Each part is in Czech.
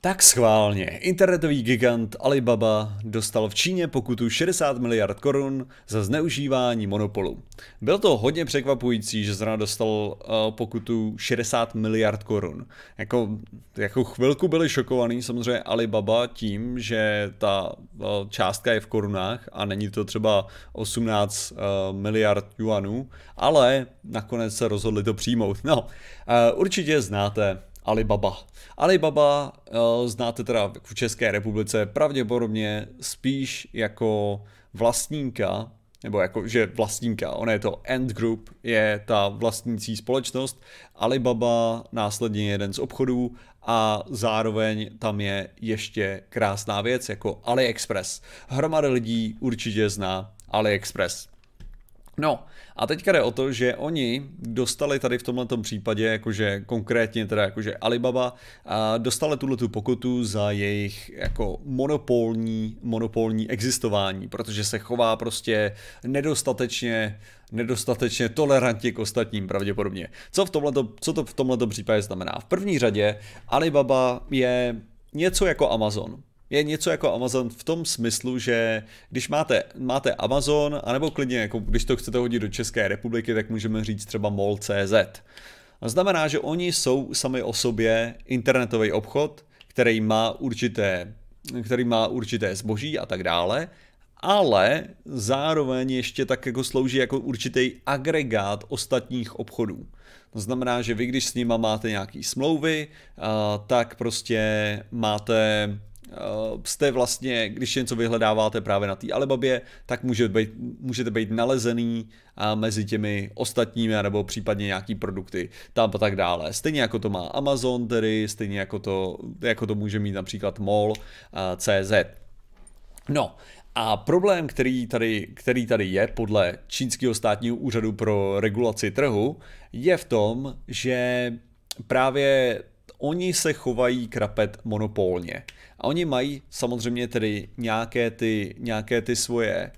Tak schválně, internetový gigant Alibaba dostal v Číně pokutu 60 miliard korun za zneužívání monopolu. Bylo to hodně překvapující, že zrovna dostal eh, pokutu 60 miliard korun. Jako, jako chvilku byli šokovaný samozřejmě Alibaba tím, že ta eh, částka je v korunách a není to třeba 18 eh, miliard juanů, ale nakonec se rozhodli to přijmout. No, určitě znáte Alibaba. Alibaba uh, znáte teda v České republice pravděpodobně spíš jako vlastníka, nebo jako, že vlastníka, ono je to Ant Group, je ta vlastnící společnost, Alibaba následně jeden z obchodů a zároveň tam je ještě krásná věc jako AliExpress. Hromada lidí určitě zná AliExpress. No a teďka jde o to, že oni dostali tady v tomto případě, jakože konkrétně teda jakože Alibaba, a dostali tuhle tu pokutu za jejich jako monopolní, monopolní existování, protože se chová prostě nedostatečně nedostatečně tolerantně k ostatním pravděpodobně. Co, v tomhleto, co to v tomto případě znamená? V první řadě Alibaba je něco jako Amazon je něco jako Amazon v tom smyslu, že když máte, máte Amazon, anebo klidně, jako když to chcete hodit do České republiky, tak můžeme říct třeba MOL.cz. A znamená, že oni jsou sami o sobě internetový obchod, který má určité, který má určité zboží a tak dále, ale zároveň ještě tak jako slouží jako určitý agregát ostatních obchodů. To znamená, že vy když s nima máte nějaký smlouvy, tak prostě máte Eh, jste vlastně, když něco vyhledáváte právě na té Alibabě, tak může být, můžete být nalezený eh, mezi těmi ostatními nebo případně nějaký produkty tam a tak dále. Stejně jako to má Amazon tedy, stejně jako to, jako to může mít například Mall, eh, CZ. No, a problém, který tady, který tady je podle čínského státního úřadu pro regulaci trhu, je v tom, že právě oni se chovají krapet monopolně. A oni mají samozřejmě tedy nějaké ty, nějaké ty svoje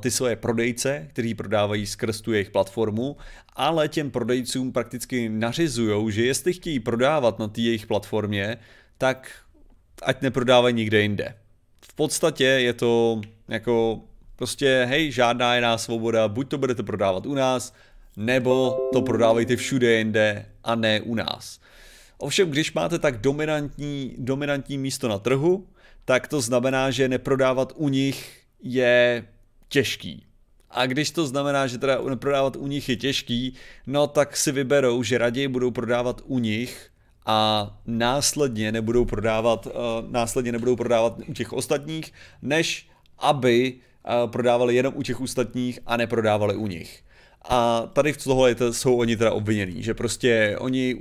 ty svoje prodejce, kteří prodávají skrz tu jejich platformu, ale těm prodejcům prakticky nařizují, že jestli chtějí prodávat na té jejich platformě, tak ať neprodávají nikde jinde. V podstatě je to jako prostě hej, žádná jiná svoboda, buď to budete prodávat u nás, nebo to prodávejte všude jinde a ne u nás. Ovšem, když máte tak dominantní, dominantní místo na trhu, tak to znamená, že neprodávat u nich je těžký. A když to znamená, že teda neprodávat u nich je těžký, no tak si vyberou, že raději budou prodávat u nich a následně nebudou prodávat, uh, následně nebudou prodávat u těch ostatních, než aby uh, prodávali jenom u těch ostatních a neprodávali u nich. A tady v tohle jsou oni teda obvinění, že prostě oni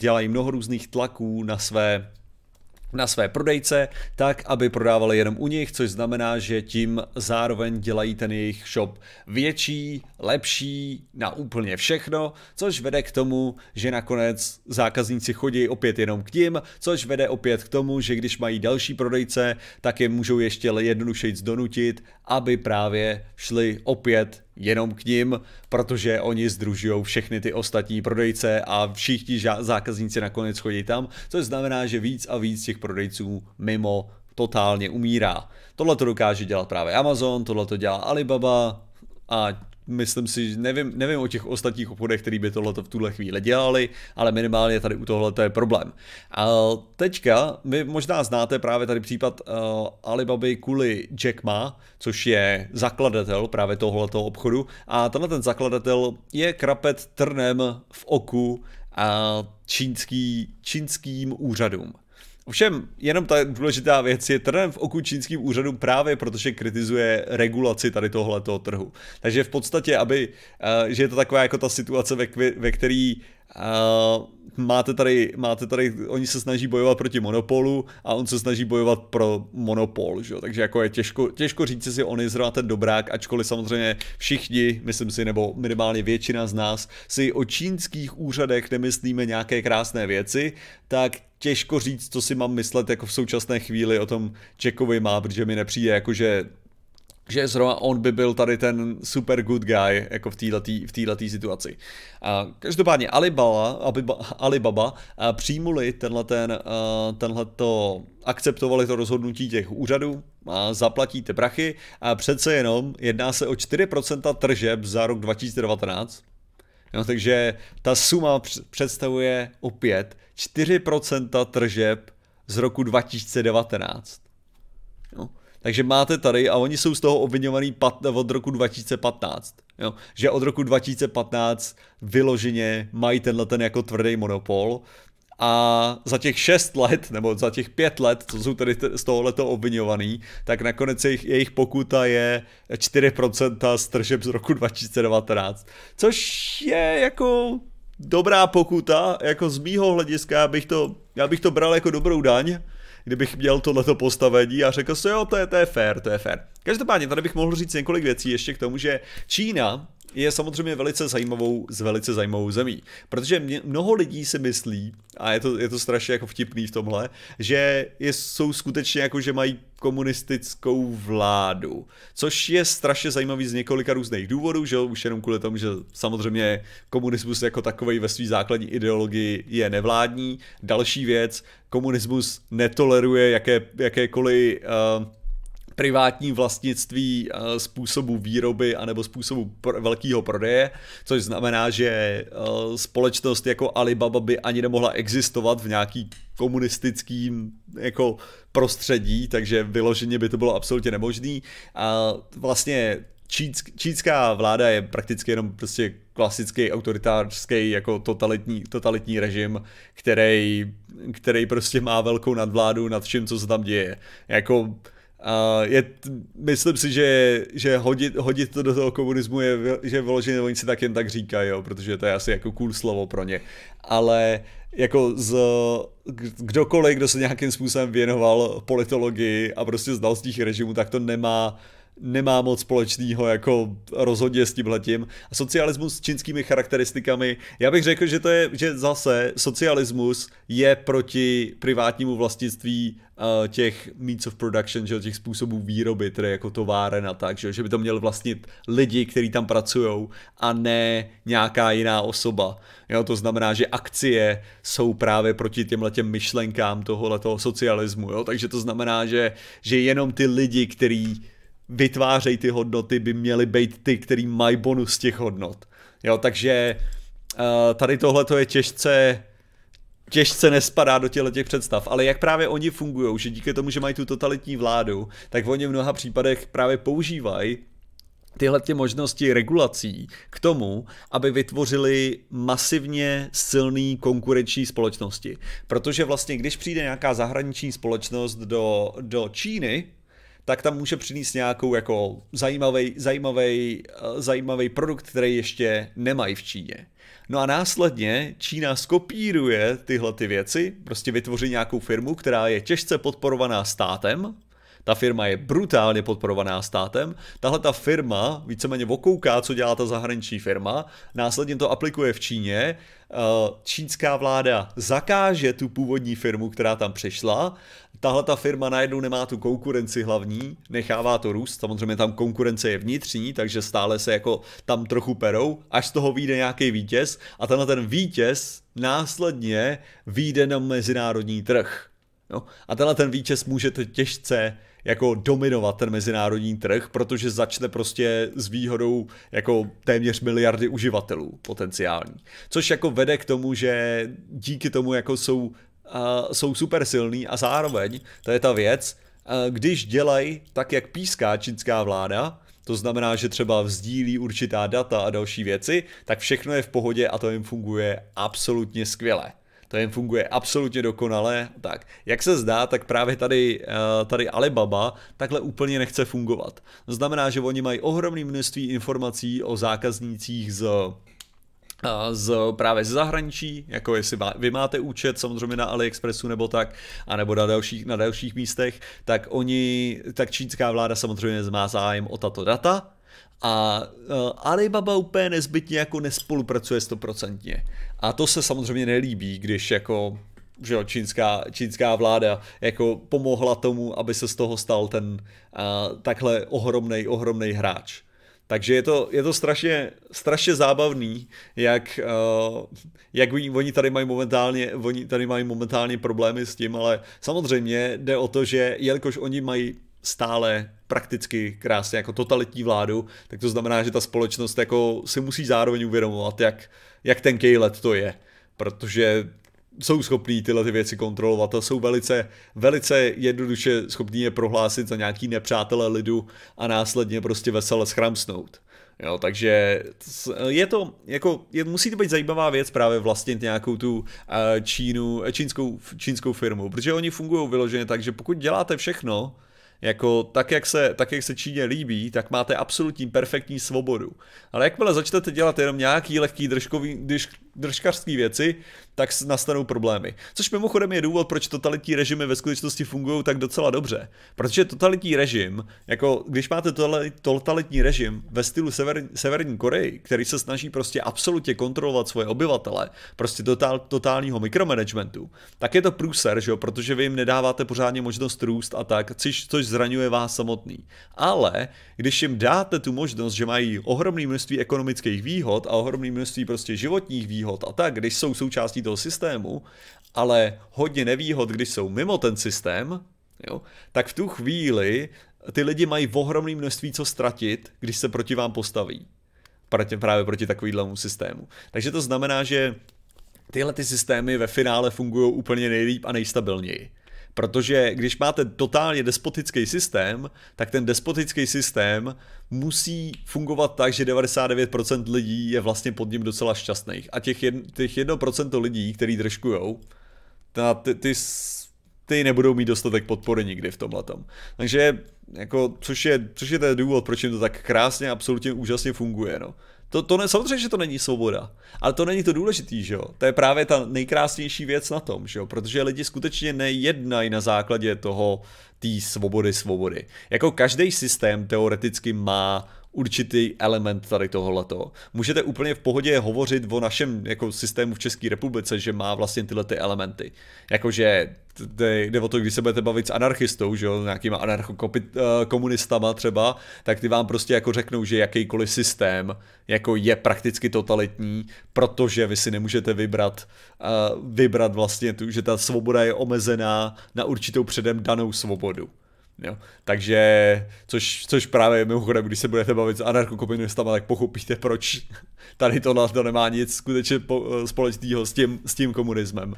dělají mnoho různých tlaků na své na své prodejce, tak aby prodávali jenom u nich, což znamená, že tím zároveň dělají ten jejich shop větší, lepší, na úplně všechno, což vede k tomu, že nakonec zákazníci chodí opět jenom k ním, což vede opět k tomu, že když mají další prodejce, tak je můžou ještě jednodušeji donutit, aby právě šli opět jenom k ním, protože oni združují všechny ty ostatní prodejce a všichni zákazníci nakonec chodí tam, což znamená, že víc a víc těch prodejců mimo totálně umírá. Tohle to dokáže dělat právě Amazon, tohle to dělá Alibaba a myslím si, nevím, nevím o těch ostatních obchodech, který by tohle v tuhle chvíli dělali, ale minimálně tady u tohle to je problém. A teďka, vy možná znáte právě tady případ uh, Alibaby kvůli Jack Ma, což je zakladatel právě tohoto obchodu a tenhle ten zakladatel je krapet trnem v oku a eh, čínský, čínským úřadům. Ovšem, jenom ta důležitá věc je trnem v oku čínským úřadům právě protože kritizuje regulaci tady tohoto trhu. Takže v podstatě, aby, eh, že je to taková jako ta situace, ve, ve který a máte tady, máte tady, oni se snaží bojovat proti monopolu a on se snaží bojovat pro monopol, že? takže jako je těžko, těžko říct si, on je zrovna ten dobrák, ačkoliv samozřejmě všichni, myslím si, nebo minimálně většina z nás, si o čínských úřadech nemyslíme nějaké krásné věci, tak těžko říct, co si mám myslet jako v současné chvíli o tom Jackovi má, protože mi nepřijde jako, že že zrovna on by byl tady ten super good guy jako v této v týhletý situaci. A každopádně Alibaba, Abiba, Alibaba a přijmuli tenhle ten, tenhleto, akceptovali to rozhodnutí těch úřadů, a zaplatíte prachy a přece jenom jedná se o 4% tržeb za rok 2019, No, takže ta suma představuje opět 4% tržeb z roku 2019. No. Takže máte tady a oni jsou z toho obvinovaní pat, od roku 2015. Jo? Že od roku 2015 vyloženě mají tenhle ten jako tvrdý monopol a za těch 6 let, nebo za těch 5 let, co jsou tady z tohoto obvinovaný, tak nakonec jejich, jejich pokuta je 4% z tržeb z roku 2019. Což je jako dobrá pokuta, jako z mýho hlediska bych to, já bych to bral jako dobrou daň, kdybych měl tohleto postavení a řekl si, jo, to je, to je fair, to je fair. Každopádně tady bych mohl říct několik věcí ještě k tomu, že Čína je samozřejmě velice zajímavou, z velice zajímavou zemí. Protože mě, mnoho lidí si myslí, a je to, je to strašně jako vtipný v tomhle, že je, jsou skutečně jako, že mají komunistickou vládu. Což je strašně zajímavý z několika různých důvodů, že jo? už jenom kvůli tomu, že samozřejmě komunismus jako takový ve své základní ideologii je nevládní. Další věc, komunismus netoleruje jaké, jakékoliv uh, privátní vlastnictví eh, způsobu výroby anebo způsobu pr- velkého prodeje, což znamená, že eh, společnost jako Alibaba by ani nemohla existovat v nějaký komunistickým jako prostředí, takže vyloženě by to bylo absolutně nemožný. A vlastně čínská vláda je prakticky jenom prostě klasický autoritářský jako totalitní, totalitní režim, který, který prostě má velkou nadvládu nad vším, co se tam děje. Jako Uh, je, myslím si, že, že hodit, hodit to do toho komunismu je, že vyloženě oni si tak jen tak říkají, jo, protože to je asi jako cool slovo pro ně. Ale jako z, kdokoliv, kdo se nějakým způsobem věnoval politologii a prostě znal z těch režimů, tak to nemá uh, nemá moc společného jako rozhodně s tímhletím. A socialismus s čínskými charakteristikami, já bych řekl, že to je, že zase socialismus je proti privátnímu vlastnictví eh, těch means of production, že těch způsobů výroby, tedy jako továren a tak, že, že by to měl vlastnit lidi, kteří tam pracují a ne nějaká jiná osoba. Jo, to znamená, že akcie jsou právě proti těmhle těm myšlenkám tohohle toho socialismu, jo? takže to znamená, že, že jenom ty lidi, který vytvářejí ty hodnoty, by měly být ty, který mají bonus těch hodnot. Jo, takže eh, tady tohle to je těžce těžce nespadá do těle těch představ, ale jak právě oni fungují, že díky tomu, že mají tu totalitní vládu, tak oni v mnoha případech právě používají tyhle tě možnosti regulací k tomu, aby vytvořili masivně silný konkurenční společnosti. Protože vlastně, když přijde nějaká zahraniční společnost do, do Číny, tak tam může přinést nějakou jako zajímavý, zajímavý, eh, zajímavý produkt, který ještě nemají v Číně. No a následně Čína skopíruje tyhle ty věci, prostě vytvoří nějakou firmu, která je těžce podporovaná státem, ta firma je brutálně podporovaná státem, tahle ta firma víceméně okouká, co dělá ta zahraniční firma, následně to aplikuje v Číně, eh, čínská vláda zakáže tu původní firmu, která tam přišla, tahle ta firma najednou nemá tu konkurenci hlavní, nechává to růst, samozřejmě tam konkurence je vnitřní, takže stále se jako tam trochu perou, až z toho vyjde nějaký vítěz a tenhle ten vítěz následně vyjde na mezinárodní trh. No, a tenhle ten vítěz to těžce jako dominovat ten mezinárodní trh, protože začne prostě s výhodou jako téměř miliardy uživatelů potenciální. Což jako vede k tomu, že díky tomu jako jsou jsou super silný a zároveň, to je ta věc, když dělají tak, jak píská čínská vláda, to znamená, že třeba vzdílí určitá data a další věci, tak všechno je v pohodě a to jim funguje absolutně skvěle. To jim funguje absolutně dokonale. Tak, jak se zdá, tak právě tady, eh, tady Alibaba takhle úplně nechce fungovat. To znamená, že oni mají ohromné množství informací o zákaznících z z, právě z zahraničí, jako jestli má, vy máte účet samozřejmě na AliExpressu nebo tak, anebo na dalších, na dalších místech, tak oni, tak čínská vláda samozřejmě má zájem o tato data, a uh, Alibaba úplně nezbytně jako nespolupracuje stoprocentně. A to se samozřejmě nelíbí, když jako že jo, čínská, čínská vláda jako pomohla tomu, aby se z toho stal ten uh, takhle ohromný ohromnej hráč. Takže je to, je to strašně, strašně zábavný, jak, uh, jak oni tady mají momentálně, oni tady mají momentálně problémy s tím, ale samozřejmě jde o to, že jelikož oni mají stále prakticky krásně jako totalitní vládu, tak to znamená, že ta společnost jako si musí zároveň uvědomovat, jak, jak ten let to je. Protože jsou schopní tyhle ty věci kontrolovat a jsou velice, velice jednoduše schopní je prohlásit za nějaký nepřátelé lidu a následně prostě vesele schramsnout. Jo, takže je to, jako, je, musí to být zajímavá věc právě vlastnit nějakou tu eh, Čínu, eh, čínskou, čínskou firmu, protože oni fungují vyloženě tak, že pokud děláte všechno, jako tak jak, se, tak, jak se Číně líbí, tak máte absolutní perfektní svobodu. Ale jakmile začnete dělat jenom nějaký lehký držkový, když, držkařské věci, tak nastanou problémy. Což mimochodem je důvod, proč totalitní režimy ve skutečnosti fungují tak docela dobře. Protože totalitní režim, jako když máte totalitní režim ve stylu sever, Severní Koreji, který se snaží prostě absolutně kontrolovat svoje obyvatele, prostě totál, totálního mikromanagementu, tak je to průser, že jo, protože vy jim nedáváte pořádně možnost růst a tak, což, což zraňuje vás samotný. Ale když jim dáte tu možnost, že mají ohromné množství ekonomických výhod a ohromné množství prostě životních výhod, výhod a tak, když jsou součástí toho systému, ale hodně nevýhod, když jsou mimo ten systém, jo, tak v tu chvíli ty lidi mají ohromné množství co ztratit, když se proti vám postaví. právě proti takovému systému. Takže to znamená, že tyhle ty systémy ve finále fungují úplně nejlíp a nejstabilněji. Protože když máte totálně despotický systém, tak ten despotický systém musí fungovat tak, že 99% lidí je vlastně pod ním docela šťastných. A těch, jedn, těch 1% lidí, který držkujou, ty, ty ty nebudou mít dostatek podpory nikdy v tomhle. Takže, jako, což je, což je ten důvod, proč jim to tak krásně, absolutně úžasně funguje. No. To, to ne, samozřejmě, že to není svoboda, ale to není to důležitý, že jo. To je právě ta nejkrásnější věc na tom, že jo, protože lidi skutečně nejednají na základě toho, té svobody svobody. Jako každý systém teoreticky má určitý element tady tohoto. Můžete úplně v pohodě hovořit o našem jako systému v České republice, že má vlastně tyhle ty elementy. Jakože jde o to, když se budete bavit s anarchistou, že jo, nějakýma anarchokomunistama eh, třeba, tak ty vám prostě jako řeknou, že jakýkoliv systém jako je prakticky totalitní, protože vy si nemůžete vybrat, eh, vybrat vlastně tu, že ta svoboda je omezená na určitou předem danou svobodu. Jo. Takže, což, což právě mimochodem, když se budete bavit s anarchokomunistama, tak pochopíte, proč tady to nás to nemá nic skutečně společného s tím, s tím komunismem.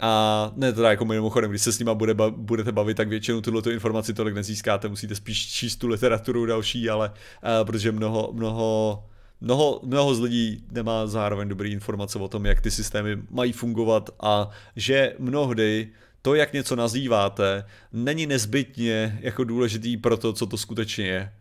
A ne teda jako mimochodem, když se s nima bude, budete bavit, tak většinou tuto informaci tolik nezískáte, musíte spíš číst tu literaturu další, ale uh, protože mnoho, mnoho mnoho, mnoho z lidí nemá zároveň dobré informace o tom, jak ty systémy mají fungovat a že mnohdy to, jak něco nazýváte, není nezbytně jako důležitý pro to, co to skutečně je.